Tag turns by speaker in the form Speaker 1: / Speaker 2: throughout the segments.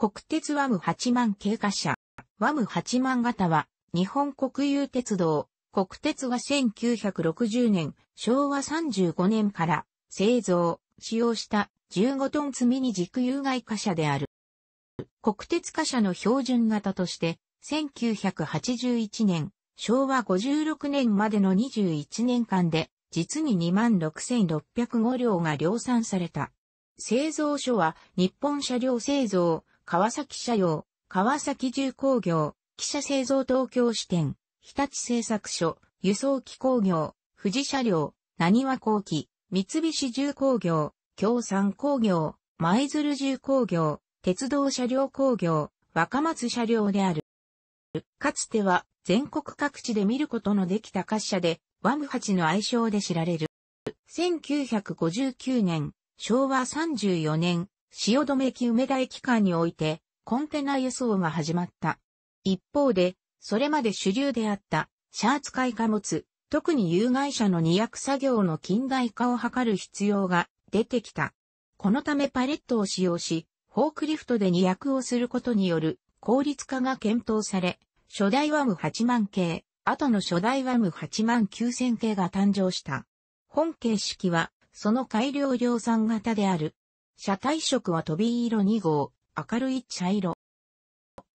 Speaker 1: 国鉄ワム8万経過車。ワム8万型は、日本国有鉄道、国鉄が1960年、昭和35年から、製造、使用した15トン積みに軸有害貨車である。国鉄貨車の標準型として、1981年、昭和56年までの21年間で、実に26,605両が量産された。製造所は日本車両製造川崎社用、川崎重工業、汽車製造東京支店、日立製作所、輸送機工業、富士車両、何和工機、三菱重工業、共産工業、舞鶴重工業、鉄道車両工業、若松車両である。かつては全国各地で見ることのできた滑車で、ワムハチの愛称で知られる。1959年、昭和34年、止め駅梅田駅間において、コンテナ輸送が始まった。一方で、それまで主流であった、シャーツい貨物、特に有害者の二役作業の近代化を図る必要が出てきた。このためパレットを使用し、フォークリフトで二役をすることによる効率化が検討され、初代ワム8万系、後の初代ワム8万9000系が誕生した。本形式は、その改良量産型である車体色は飛び色2号、明るい茶色。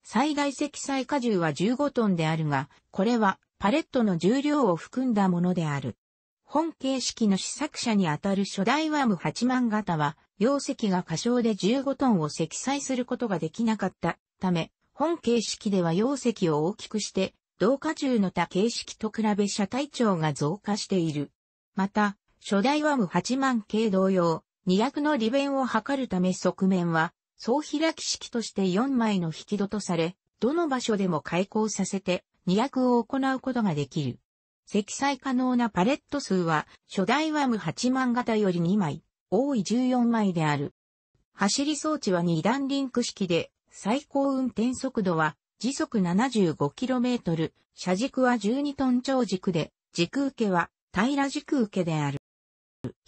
Speaker 1: 最大積載荷重は15トンであるが、これはパレットの重量を含んだものである。本形式の試作車にあたる初代ワーム8万型は、容積が過小で15トンを積載することができなかったため、本形式では容積を大きくして、同荷重の他形式と比べ車体長が増加している。また、初代ワーム8万系同様、二役の利便を図るため側面は、総開き式として4枚の引き戸とされ、どの場所でも開口させて、二役を行うことができる。積載可能なパレット数は、初代ワム8万型より2枚、多い14枚である。走り装置は2段リンク式で、最高運転速度は時速 75km、車軸は12トン超軸で、軸受けは平ら軸受けである。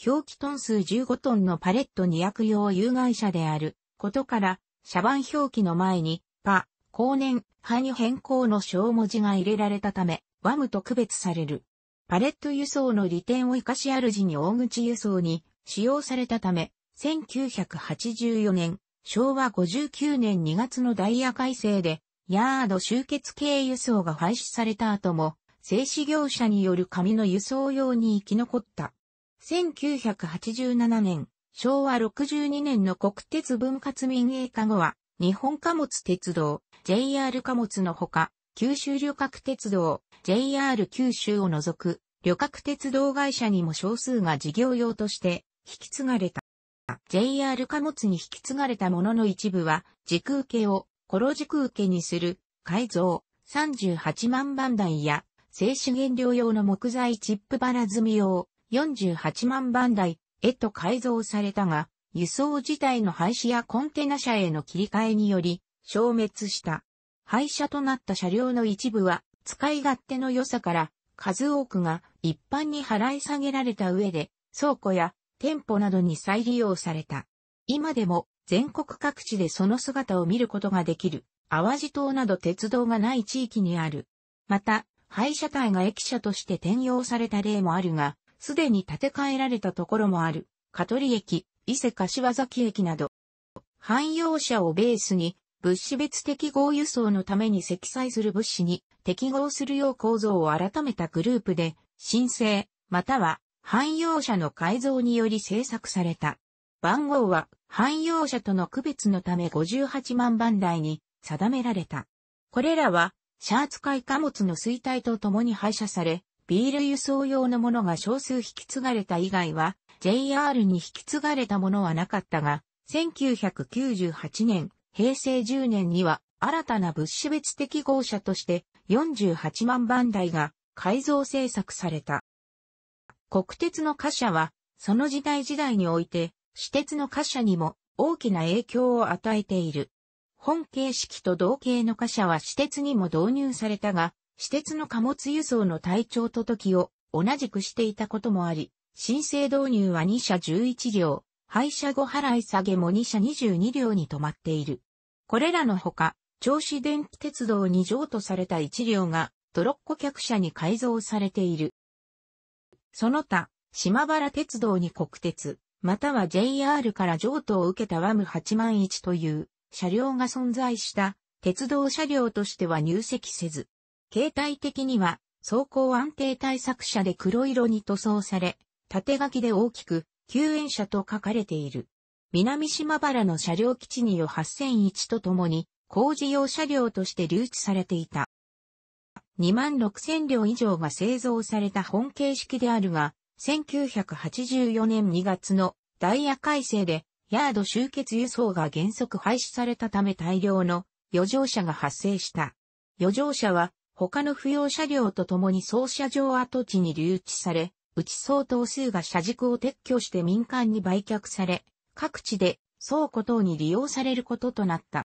Speaker 1: 表記トン数15トンのパレット2薬用有害者であることから、バン表記の前に、パ、後年、派に変更の小文字が入れられたため、ワムと区別される。パレット輸送の利点を生かし主に大口輸送に使用されたため、1984年、昭和59年2月のダイヤ改正で、ヤード集結系輸送が廃止された後も、製紙業者による紙の輸送用に生き残った。1987年、昭和62年の国鉄分割民営化後は、日本貨物鉄道、JR 貨物のほか、九州旅客鉄道、JR 九州を除く、旅客鉄道会社にも少数が事業用として、引き継がれた。JR 貨物に引き継がれたものの一部は、軸受けを、コロ軸受けにする、改造、38万番台や、静止原料用の木材チップばら積み用、48万番台へと改造されたが、輸送自体の廃止やコンテナ車への切り替えにより消滅した。廃車となった車両の一部は使い勝手の良さから数多くが一般に払い下げられた上で倉庫や店舗などに再利用された。今でも全国各地でその姿を見ることができる淡路島など鉄道がない地域にある。また、廃車体が駅舎として転用された例もあるが、すでに建て替えられたところもある、香取駅、伊勢柏崎駅など、汎用車をベースに、物資別適合輸送のために積載する物資に適合するよう構造を改めたグループで、申請、または汎用車の改造により制作された。番号は汎用車との区別のため58万番台に定められた。これらは、シャーツ界貨物の衰退とともに廃車され、ビール輸送用のものが少数引き継がれた以外は、JR に引き継がれたものはなかったが、1998年、平成10年には、新たな物資別適合車として、48万番台が改造製作された。国鉄の貨車は、その時代時代において、私鉄の貨車にも大きな影響を与えている。本形式と同型の貨車は私鉄にも導入されたが、私鉄の貨物輸送の隊長と時を同じくしていたこともあり、申請導入は2社11両、廃車後払い下げも2社22両に止まっている。これらのほか、銚子電気鉄道に譲渡された1両が、トロッコ客車に改造されている。その他、島原鉄道に国鉄、または JR から譲渡を受けたワム8万1という車両が存在した鉄道車両としては入籍せず、形態的には、走行安定対策車で黒色に塗装され、縦書きで大きく、救援車と書かれている。南島原の車両基地によ8001とともに、工事用車両として留置されていた。2万6000両以上が製造された本形式であるが、1984年2月のダイヤ改正で、ヤード集結輸送が原則廃止されたため大量の余剰車が発生した。余剰車は他の不要車両と共に総車場跡地に留置され、うち相当数が車軸を撤去して民間に売却され、各地で倉庫等に利用されることとなった。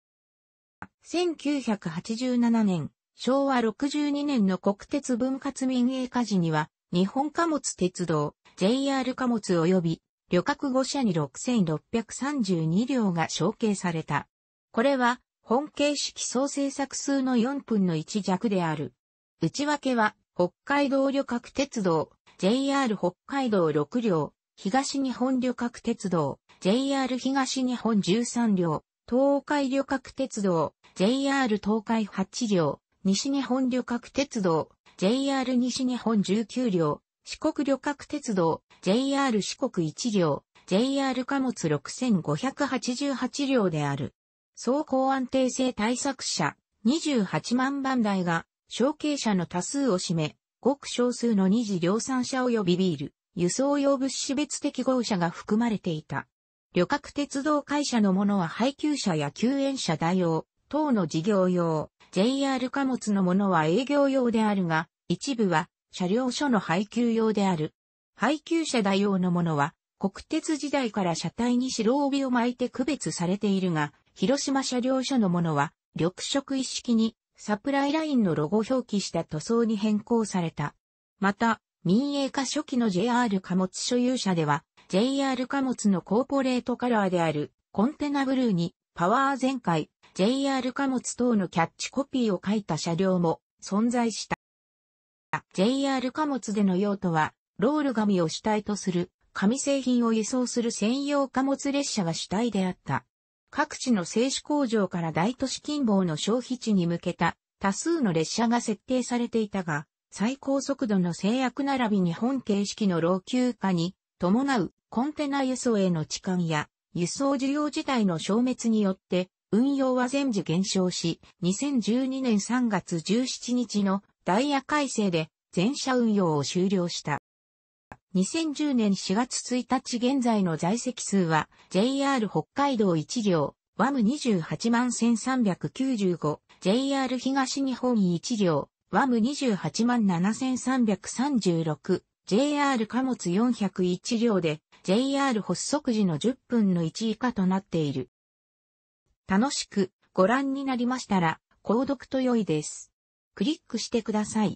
Speaker 1: 1987年、昭和62年の国鉄分割民営化時には、日本貨物鉄道、JR 貨物及び旅客5社に6632両が承継された。これは本形式総制作数の4分の1弱である。内訳は、北海道旅客鉄道、JR 北海道6両、東日本旅客鉄道、JR 東日本13両、東海旅客鉄道、JR 東海8両、西日本旅客鉄道、JR 西日本19両、四国旅客鉄道、JR 四国1両、JR 貨物6588両である。走行安定性対策者28万番台が、承継者の多数を占め、ごく少数の二次量産車及びビール、輸送用物資別適合車が含まれていた。旅客鉄道会社のものは配給車や救援車代用、等の事業用、JR 貨物のものは営業用であるが、一部は車両所の配給用である。配給車代用のものは、国鉄時代から車体に白帯を巻いて区別されているが、広島車両所のものは、緑色一式に、サプライラインのロゴ表記した塗装に変更された。また、民営化初期の JR 貨物所有者では、JR 貨物のコーポレートカラーである、コンテナブルーに、パワー全開、JR 貨物等のキャッチコピーを書いた車両も存在した。JR 貨物での用途は、ロール紙を主体とする、紙製品を輸送する専用貨物列車が主体であった。各地の製紙工場から大都市近傍の消費地に向けた多数の列車が設定されていたが、最高速度の制約並びに本形式の老朽化に伴うコンテナ輸送への置換や輸送需要自体の消滅によって運用は全時減少し、2012年3月17日のダイヤ改正で全車運用を終了した。2010年4月1日現在の在籍数は JR 北海道1両、ワム28万1395、JR 東日本1両、ワム28万7336、JR 貨物401両で、JR 発足時の10分の1以下となっている。楽しくご覧になりましたら、購読と良いです。クリックしてください。